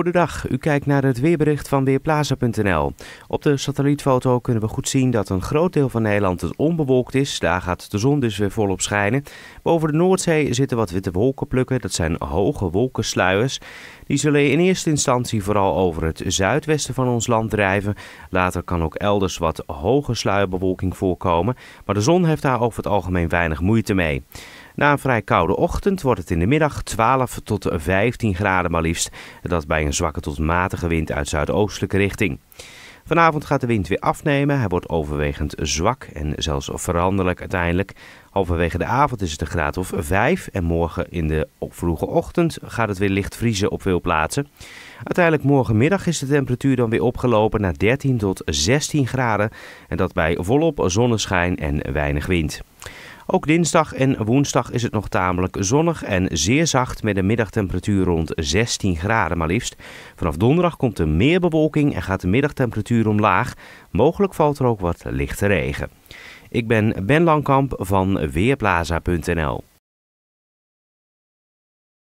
Goedendag, u kijkt naar het weerbericht van Weerplaza.nl. Op de satellietfoto kunnen we goed zien dat een groot deel van Nederland het onbewolkt is. Daar gaat de zon dus weer volop schijnen. Boven de Noordzee zitten wat witte wolkenplukken. Dat zijn hoge wolkensluiers. Die zullen in eerste instantie vooral over het zuidwesten van ons land drijven. Later kan ook elders wat hoge sluierbewolking voorkomen. Maar de zon heeft daar over het algemeen weinig moeite mee. Na een vrij koude ochtend wordt het in de middag 12 tot 15 graden maar liefst. Dat bij een zwakke tot matige wind uit zuidoostelijke richting. Vanavond gaat de wind weer afnemen. Hij wordt overwegend zwak en zelfs veranderlijk uiteindelijk. Halverwege de avond is het een graad of 5 en morgen in de vroege ochtend gaat het weer licht vriezen op veel plaatsen. Uiteindelijk morgenmiddag is de temperatuur dan weer opgelopen naar 13 tot 16 graden en dat bij volop zonneschijn en weinig wind. Ook dinsdag en woensdag is het nog tamelijk zonnig en zeer zacht met een middagtemperatuur rond 16 graden maar liefst. Vanaf donderdag komt er meer bewolking en gaat de middagtemperatuur omlaag. Mogelijk valt er ook wat lichte regen. Ik ben Ben Langkamp van Weerplaza.nl.